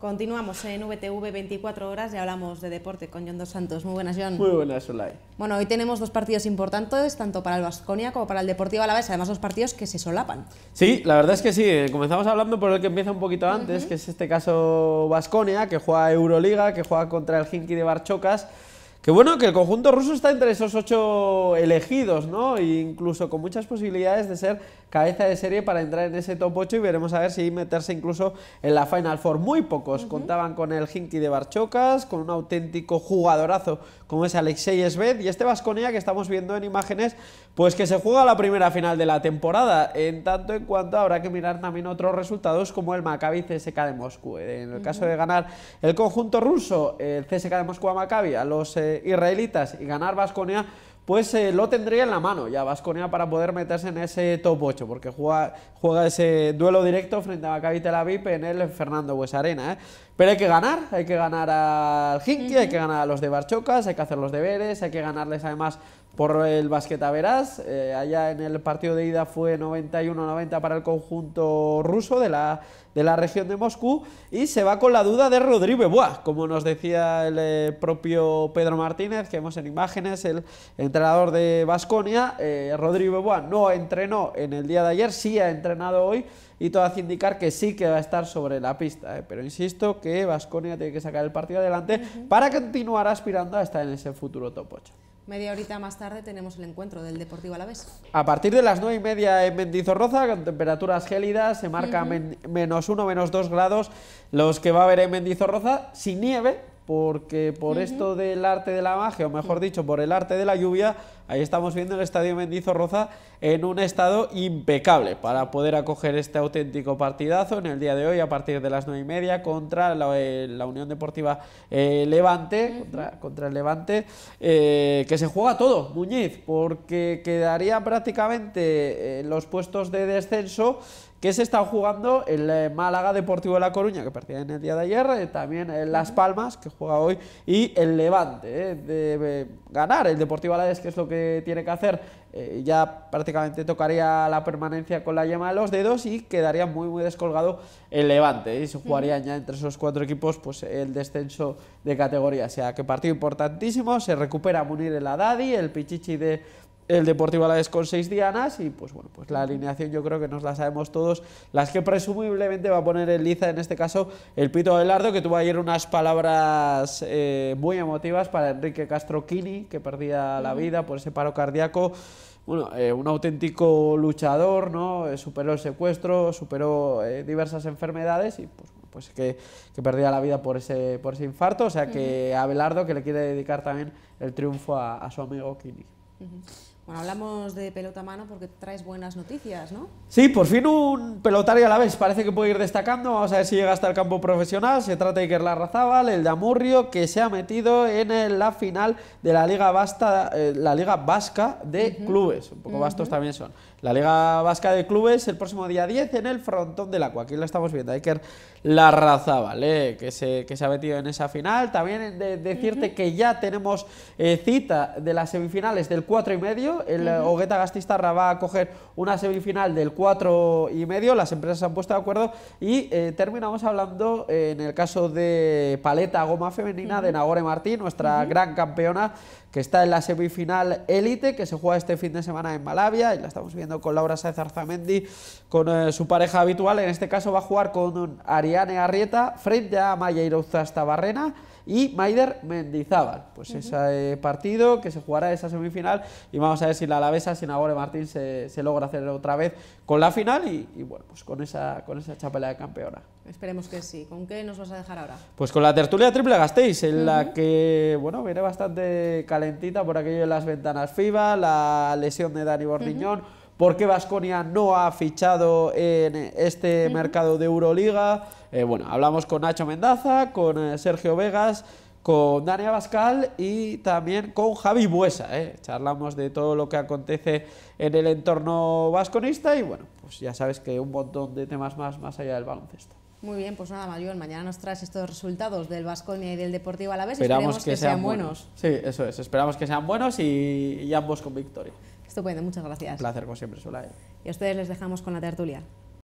Continuamos en VTV 24 horas y hablamos de deporte con John Dos Santos. Muy buenas, John. Muy buenas, Olay. Bueno, hoy tenemos dos partidos importantes, tanto para el Vasconia como para el Deportivo Alavés, además dos partidos que se solapan. Sí, la verdad es que sí. Eh, comenzamos hablando por el que empieza un poquito antes, que es este caso Vasconia, que juega Euroliga, que juega contra el Hinky de Barchocas. Que bueno, que el conjunto ruso está entre esos ocho elegidos, ¿no? E incluso con muchas posibilidades de ser cabeza de serie para entrar en ese top 8 y veremos a ver si meterse incluso en la Final Four. Muy pocos contaban con el Hinky de Barchocas, con un auténtico jugadorazo como es Alexei Sved y este Vasconia que estamos viendo en imágenes, pues que se juega la primera final de la temporada. En tanto en cuanto habrá que mirar también otros resultados como el Maccabi CSK de Moscú. En el caso de ganar el conjunto ruso, el CSK de Moscú a Maccabi a los... Eh, eh, israelitas y ganar Vasconia, pues eh, lo tendría en la mano ya Vasconia para poder meterse en ese top 8, porque juega, juega ese duelo directo frente a Maccabi la Aviv en el Fernando huesarena ¿eh? Pero hay que ganar, hay que ganar al Hinky, hay que ganar a los de Barchocas, hay que hacer los deberes, hay que ganarles además por el basqueta verás. Eh, allá en el partido de ida fue 91-90 para el conjunto ruso de la, de la región de Moscú y se va con la duda de Rodrigo Bebois, como nos decía el propio Pedro Martínez, que vemos en imágenes, el entrenador de Basconia, eh, Rodrigo Beboa no entrenó en el día de ayer, sí ha entrenado hoy y todo hace indicar que sí que va a estar sobre la pista. Eh. pero insisto que Basconia tiene que sacar el partido adelante para continuar aspirando a estar en ese futuro top 8. Media horita más tarde tenemos el encuentro del Deportivo Alavés. A partir de las 9 y media en Mendizorroza, con temperaturas gélidas, se marca menos 1, menos 2 grados los que va a haber en Mendizorroza, sin nieve, porque por esto del arte de la magia, o mejor dicho, por el arte de la lluvia, ahí estamos viendo el Estadio Mendizorroza en un estado impecable para poder acoger este auténtico partidazo en el día de hoy a partir de las 9 y media contra la, eh, Unión Deportiva eh, Levante, contra, el Levante, eh, que se juega todo, Muñiz, porque quedaría prácticamente los puestos de descenso que se está jugando el Málaga Deportivo de La Coruña, que partía en el día de ayer, también Las Palmas, juega hoy, y el Levante, ¿eh? debe eh, ganar el Deportivo Alavés, que es lo que tiene que hacer, eh, ya prácticamente tocaría la permanencia con la yema de los dedos y quedaría muy muy descolgado el Levante, y se jugaría ya entre esos cuatro equipos pues el descenso de categoría, o sea que partido importantísimo, se recupera Munir el Adadi, el Pichichi de el Deportivo Alavés con seis dianas y pues bueno, pues la alineación yo creo que nos la sabemos todos, las que presumiblemente va a poner en liza en este caso el Pito Abelardo, que tuvo ayer unas palabras eh, muy emotivas para Enrique Castro Kini, que perdía la vida por ese paro cardíaco. Bueno, eh, un auténtico luchador, ¿no? Eh, superó el secuestro, superó diversas enfermedades y pues pues que, que, perdía la vida por ese, por ese infarto, o sea que Abelardo que le quiere dedicar también el triunfo a, su amigo Kini. Bueno, hablamos de pelota a mano porque traes buenas noticias, ¿no? Sí, por fin un pelotario a la vez. Parece que puede ir destacando. Vamos a ver si llega hasta el campo profesional. Se trata de Iker Larrazábal, el de Amurrio, que se ha metido en la final de la Liga, Basta, eh, la Liga Vasca de Clubes. Un poco vastos también son. La Liga Vasca de Clubes el próximo día 10 en el frontón del Acua. Aquí lo estamos viendo. Iker Larrazábal, eh, que, se, que se ha metido en esa final. También de, decirte que ya tenemos eh, cita de las semifinales del 4 y medio el Hogueta Gastistarra va a coger una semifinal del 4 y medio. Las empresas se han puesto de acuerdo y eh, terminamos hablando eh, en el caso de Paleta Goma Femenina de Nagore Martín, nuestra gran campeona que está en la semifinal élite, que se juega este fin de semana en Malavia, y la estamos viendo con Laura Saez Arzamendi, con eh, su pareja habitual, en este caso va a jugar con Ariane Arrieta frente a Maya Irouzasta Barrena y Maider Mendizábal. Pues ese eh, partido que se jugará esa semifinal y vamos a ver si la Alavesa, Nagore Martín se, logra hacer otra vez con la final y, bueno, pues con esa, con esa chapela de campeona. Esperemos que sí. ¿Con qué nos vas a dejar ahora? Pues con la tertulia triple gastéis, en la que, bueno, viene bastante calentita por aquello de las ventanas FIBA, la lesión de Dani Bordiñón, por qué Vasconia no ha fichado en este mercado de Euroliga. Eh, bueno, hablamos con Nacho Mendaza, con eh, Sergio Vegas, con Dani bascal y también con Javi Buesa. Eh. Charlamos de todo lo que acontece en el entorno vasconista y, bueno, pues ya sabes que un montón de temas más, más allá del baloncesto. Muy bien, pues nada, Marión, mañana nos traes estos resultados del Vasconia y del Deportivo a la vez. Esperamos que, sean, buenos. Sí, eso es. Esperamos que sean buenos y, ambos con victoria. Estupendo, muchas gracias. Un placer, como siempre, Solay. Y a ustedes les dejamos con la tertulia.